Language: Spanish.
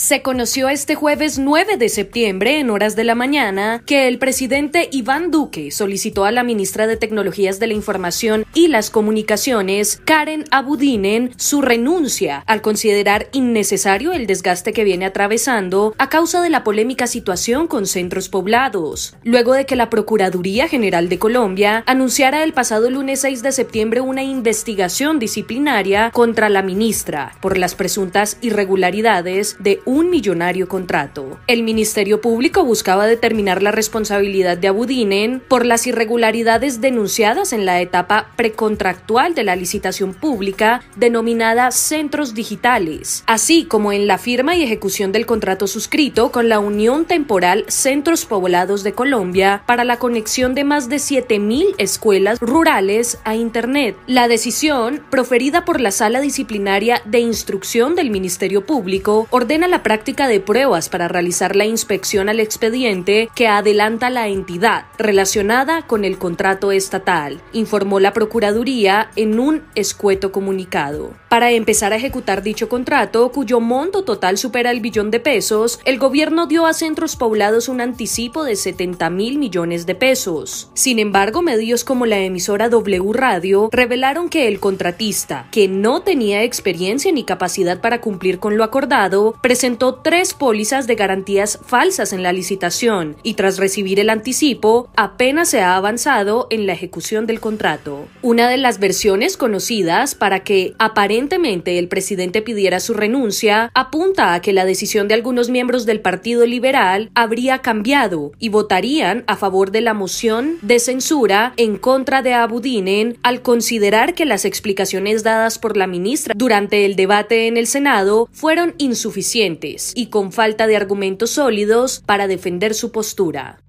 Se conoció este jueves 9 de septiembre, en horas de la mañana, que el presidente Iván Duque solicitó a la ministra de Tecnologías de la Información, y las Comunicaciones, Karen Abudinen, su renuncia al considerar innecesario el desgaste que viene atravesando a causa de la polémica situación con centros poblados, luego de que la Procuraduría General de Colombia anunciara el pasado lunes 6 de septiembre una investigación disciplinaria contra la ministra por las presuntas irregularidades de un millonario contrato. El Ministerio Público buscaba determinar la responsabilidad de Abudinen por las irregularidades denunciadas en la etapa pre contractual de la licitación pública denominada Centros Digitales, así como en la firma y ejecución del contrato suscrito con la Unión Temporal Centros Poblados de Colombia para la conexión de más de 7.000 escuelas rurales a Internet. La decisión, proferida por la Sala Disciplinaria de Instrucción del Ministerio Público, ordena la práctica de pruebas para realizar la inspección al expediente que adelanta la entidad relacionada con el contrato estatal, informó la Procuraduría en un escueto comunicado. Para empezar a ejecutar dicho contrato, cuyo monto total supera el billón de pesos, el gobierno dio a centros poblados un anticipo de 70 mil millones de pesos. Sin embargo, medios como la emisora W Radio revelaron que el contratista, que no tenía experiencia ni capacidad para cumplir con lo acordado, presentó tres pólizas de garantías falsas en la licitación y tras recibir el anticipo, apenas se ha avanzado en la ejecución del contrato. Una de las versiones conocidas para que aparentemente el presidente pidiera su renuncia apunta a que la decisión de algunos miembros del Partido Liberal habría cambiado y votarían a favor de la moción de censura en contra de Abudinen al considerar que las explicaciones dadas por la ministra durante el debate en el Senado fueron insuficientes y con falta de argumentos sólidos para defender su postura.